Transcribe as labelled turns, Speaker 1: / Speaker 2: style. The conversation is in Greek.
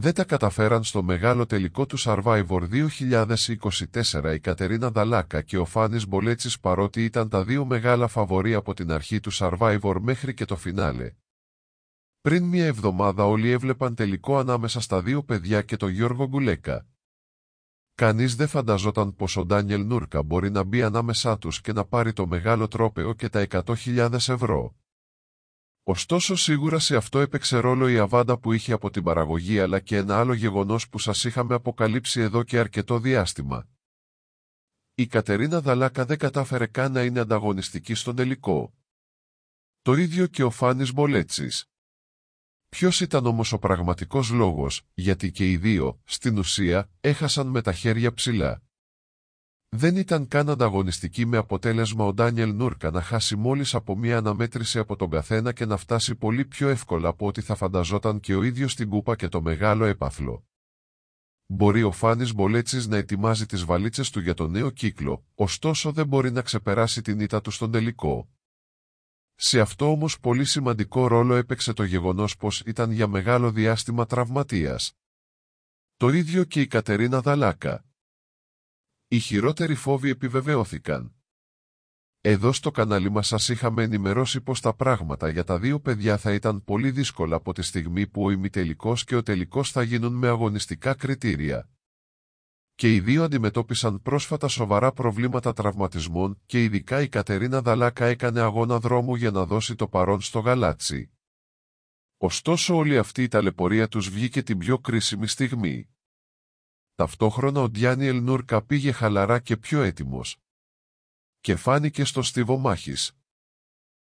Speaker 1: δεν τα καταφέραν στο μεγάλο τελικό του Survivor 2024 η Κατερίνα Δαλάκα και ο Φάνης Μπολέτσης παρότι ήταν τα δύο μεγάλα φαβορή από την αρχή του Survivor μέχρι και το φινάλε. Πριν μια εβδομάδα όλοι έβλεπαν τελικό ανάμεσα στα δύο παιδιά και τον Γιώργο Γκουλέκα. Κανείς δεν φανταζόταν πως ο Ντάνιελ Νούρκα μπορεί να μπει ανάμεσά τους και να πάρει το μεγάλο τρόπεο και τα 100.000 ευρώ. Ωστόσο σίγουρα σε αυτό έπαιξε ρόλο η αβάντα που είχε από την παραγωγή αλλά και ένα άλλο γεγονός που σας είχαμε αποκαλύψει εδώ και αρκετό διάστημα. Η Κατερίνα Δαλάκα δεν κατάφερε καν να είναι ανταγωνιστική στον τελικό. Το ίδιο και ο Φάνης Μολέτσης. Ποιος ήταν όμως ο πραγματικός λόγος, γιατί και οι δύο, στην ουσία, έχασαν με τα χέρια ψηλά. Δεν ήταν καν ανταγωνιστική με αποτέλεσμα ο Ντάνιελ Νούρκα να χάσει μόλις από μία αναμέτρηση από τον καθένα και να φτάσει πολύ πιο εύκολα από ό,τι θα φανταζόταν και ο ίδιος στην κούπα και το μεγάλο έπαθλο. Μπορεί ο Φάνης Μπολέτσι να ετοιμάζει τις βαλίτσες του για το νέο κύκλο, ωστόσο δεν μπορεί να ξεπεράσει την ήττα του στον τελικό. Σε αυτό όμως πολύ σημαντικό ρόλο έπαιξε το γεγονός πως ήταν για μεγάλο διάστημα τραυματίας. Το ίδιο και η Κατερίνα Δαλάκα, οι χειρότεροι φόβοι επιβεβαιώθηκαν. Εδώ στο κανάλι μας σας είχαμε ενημερώσει πως τα πράγματα για τα δύο παιδιά θα ήταν πολύ δύσκολα από τη στιγμή που ο ημιτελικός και ο τελικός θα γίνουν με αγωνιστικά κριτήρια. Και οι δύο αντιμετώπισαν πρόσφατα σοβαρά προβλήματα τραυματισμών και ειδικά η Κατερίνα Δαλάκα έκανε αγώνα δρόμου για να δώσει το παρόν στο γαλάτσι. Ωστόσο όλη αυτή η ταλαιπωρία τους βγήκε την πιο κρίσιμη στιγμή. Ταυτόχρονα ο Ντιάνιελ Νούρκα πήγε χαλαρά και πιο έτοιμος. Και φάνηκε στο στίβο